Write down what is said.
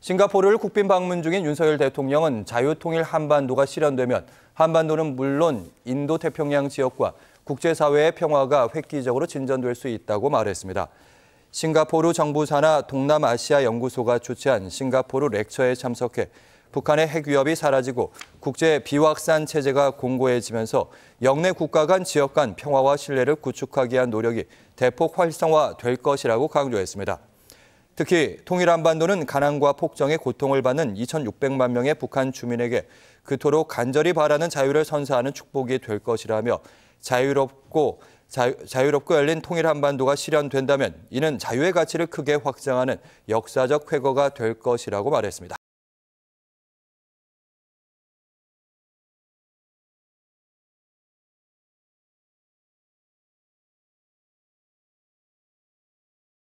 싱가포르를 국빈 방문 중인 윤석열 대통령은 자유통일 한반도가 실현되면 한반도는 물론 인도태평양 지역과 국제사회의 평화가 획기적으로 진전될 수 있다고 말했습니다. 싱가포르 정부 산하 동남아시아 연구소가 주최한 싱가포르 렉처에 참석해 북한의 핵 위협이 사라지고 국제 비확산 체제가 공고해지면서 영내 국가 간 지역 간 평화와 신뢰를 구축하기 위한 노력이 대폭 활성화될 것이라고 강조했습니다. 특히 통일한반도는 가난과 폭정의 고통을 받는 2,600만 명의 북한 주민에게 그토록 간절히 바라는 자유를 선사하는 축복이 될 것이라며 자유롭고 자유, 롭고 열린 통일한반도가 실현된다면 이는 자유의 가치를 크게 확장하는 역사적 쾌거가 될 것이라고 말했습니다.